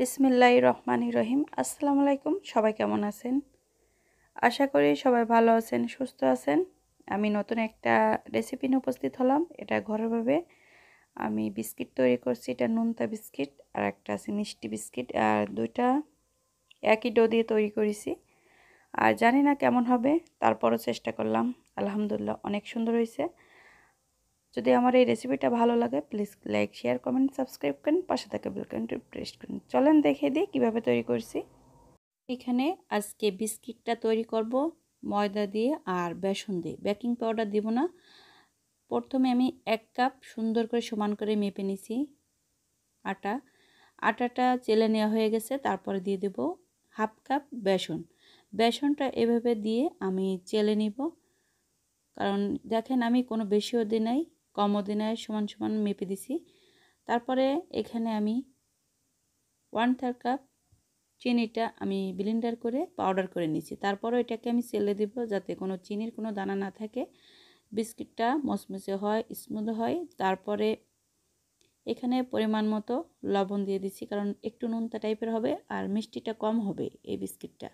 বিসমিল্লাহ রহমান রহিম আসসালামু আলাইকুম সবাই কেমন আছেন আশা করি সবাই ভালো আছেন সুস্থ আছেন আমি নতুন একটা রেসিপি নিয়ে উপস্থিত হলাম এটা ঘরোয়াভাবে আমি বিস্কিট তৈরি করছি এটা নুনতা বিস্কিট আর একটা আছে মিষ্টি বিস্কিট আর দুইটা একই ডো দিয়ে তৈরি করেছি আর জানি না কেমন হবে তারপরও চেষ্টা করলাম আলহামদুলিল্লাহ অনেক সুন্দর হয়েছে যদি আমার এই রেসিপিটা ভালো লাগে please like share comment subscribe করেন পাশে থাকা বেলকানটি প্রেস করেন চলেন দেখে দিই কীভাবে তৈরি করছি এখানে আজকে বিস্কিটটা তৈরি করব ময়দা দিয়ে আর বেসন দিয়ে বেকিং পাউডার দিব না প্রথমে আমি এক কাপ সুন্দর করে সমান করে মেপে নিছি আটা আটাটা চেলে নেওয়া হয়ে গেছে তারপরে দিয়ে দেব হাফ কাপ বেসন বেসনটা এভাবে দিয়ে আমি চেলে নিব কারণ দেখেন আমি কোনো বেশিও দিই নাই কমদিনায় সমান সমান মেপে দিছি তারপরে এখানে আমি ওয়ান থার্ড কাপ চিনিটা আমি ব্লেন্ডার করে পাউডার করে নিয়েছি তারপরও এটাকে আমি সেলে দিব যাতে কোনো চিনির কোনো দানা না থাকে বিস্কিটটা মচমচে হয় স্মুথ হয় তারপরে এখানে পরিমাণ মতো লবণ দিয়ে দিছি কারণ একটু নুনতা টাইপের হবে আর মিষ্টিটা কম হবে এই বিস্কিটটা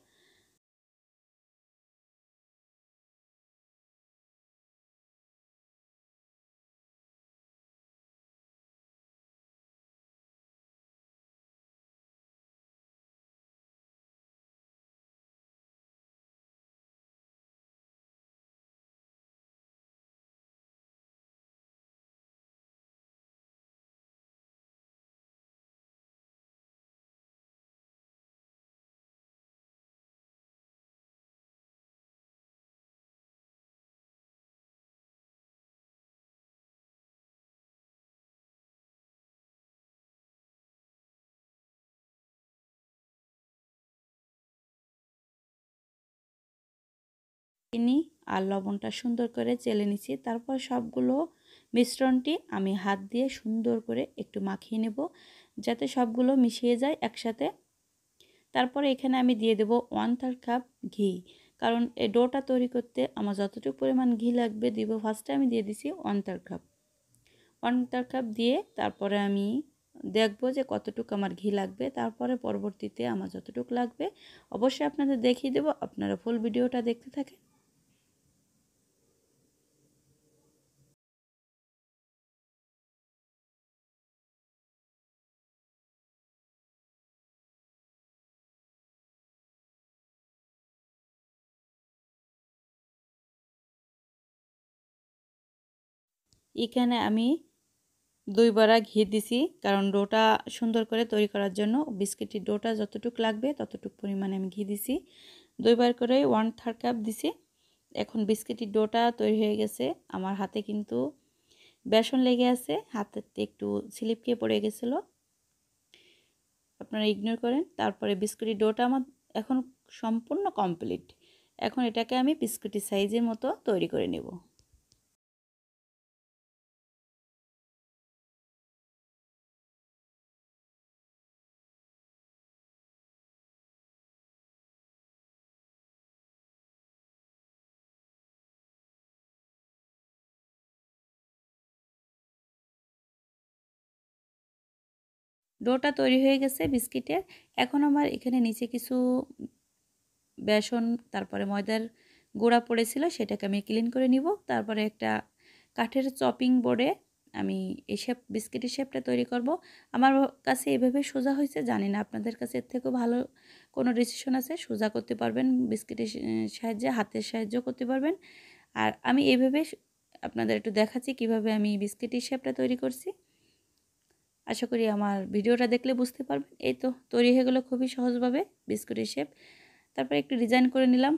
চিনি আর লবণটা সুন্দর করে চেলে নিচ্ছি তারপর সবগুলো মিশ্রণটি আমি হাত দিয়ে সুন্দর করে একটু মাখিয়ে নেব যাতে সবগুলো মিশিয়ে যায় একসাথে তারপর এখানে আমি দিয়ে দেব ওয়ান থার্ড কাপ ঘি কারণ এই ডোটা তৈরি করতে আমার যতটুকু পরিমাণ ঘি লাগবে দিব ফার্স্টে আমি দিয়ে দিছি one third cup one third cup দিয়ে তারপরে আমি দেখব যে কতটুকু আমার ঘি লাগবে তারপরে পরবর্তীতে আমার যতটুকু লাগবে অবশ্যই আপনাদের দেখিয়ে দেব আপনারা ফুল ভিডিওটা দেখতে থাকেন এখানে আমি দুই বড়া ঘি দিছি কারণ ডোটা সুন্দর করে তৈরি করার জন্য বিস্কিটের ডোটা যতটুক লাগবে ততটুক পরিমাণে আমি ঘি দিছি দুইবার করে ওয়ান থার্ড কাপ দিছি এখন বিস্কিটের ডোটা তৈরি হয়ে গেছে আমার হাতে কিন্তু বেসন লেগে আছে হাতের একটু স্লিপকে পড়ে গেছিলো আপনারা ইগনোর করেন তারপরে বিস্কুটের ডোটা আমার এখন সম্পূর্ণ কমপ্লিট এখন এটাকে আমি বিস্কুটের সাইজের মতো তৈরি করে নেব ডোটা তৈরি হয়ে গেছে বিস্কিটের এখন আমার এখানে নিচে কিছু বেসন তারপরে ময়দার গোড়া পড়েছিল সেটাকে আমি ক্লিন করে নিব তারপরে একটা কাঠের চপিং বোর্ডে আমি এই শেপ বিস্কিটের শেপটা তৈরি করব আমার কাছে এভাবে সোজা হয়েছে জানি না আপনাদের কাছে এর থেকেও ভালো কোনো ডিসিশন আছে সোজা করতে পারবেন বিস্কিটের সাহায্যে হাতের সাহায্য করতে পারবেন আর আমি এভাবে আপনাদের একটু দেখাচ্ছি কিভাবে আমি বিস্কিটের শেপটা তৈরি করছি আশা করি আমার ভিডিওটা দেখলে বুঝতে পারবেন এই তো তৈরি হয়ে গেলো খুবই সহজভাবে বিস্কুটের শেপ তারপরে একটু ডিজাইন করে নিলাম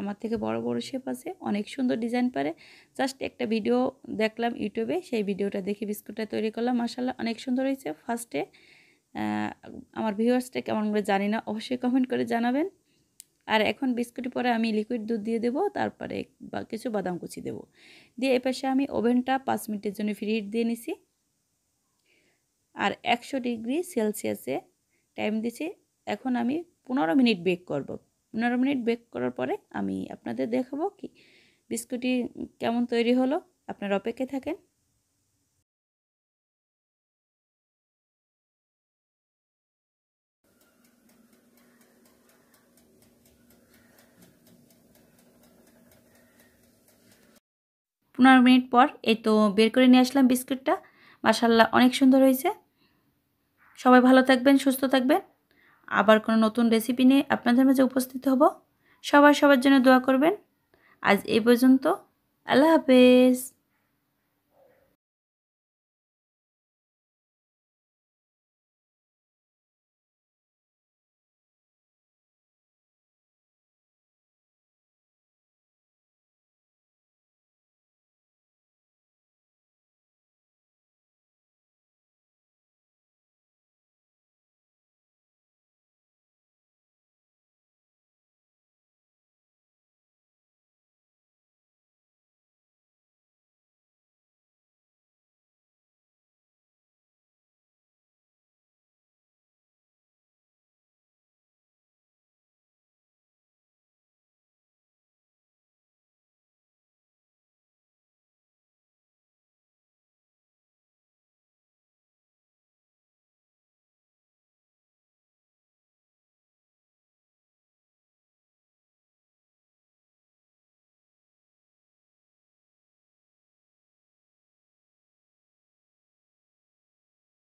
আমার থেকে বড় বড় শেপ আছে অনেক সুন্দর ডিজাইন পারে জাস্ট একটা ভিডিও দেখলাম ইউটিউবে সেই ভিডিওটা দেখে বিস্কুটটা তৈরি করলাম মার্শাল্লাহ অনেক সুন্দর হয়েছে ফার্স্টে আমার ভিউয়ার্সটা কেমন করে জানি না অবশ্যই কমেন্ট করে জানাবেন আর এখন বিস্কুটের পরে আমি লিকুইড দুধ দিয়ে দেবো তারপরে কিছু বাদাম কুচি দেবো দিয়ে পাশে আমি ওভেনটা পাঁচ মিনিটের জন্য ফ্রি হিট দিয়ে নিছি আর একশো ডিগ্রি সেলসিয়াসে টাইম দিছি এখন আমি পনেরো মিনিট বেক করব। পনেরো মিনিট বেক করার পরে আমি আপনাদের দেখাবো কি বিস্কুটটি কেমন তৈরি হলো আপনার অপেক্ষায় থাকেন পনেরো মিনিট পর এই তো বের করে নিয়ে আসলাম বিস্কুটটা মাসাল্লাহ অনেক সুন্দর হয়েছে সবাই ভালো থাকবেন সুস্থ থাকবেন আবার কোনো নতুন রেসিপি নিয়ে আপনাদের মাঝে উপস্থিত হব সবাই সবার জন্য দোয়া করবেন আজ এই পর্যন্ত আল্লাহ হাফেজ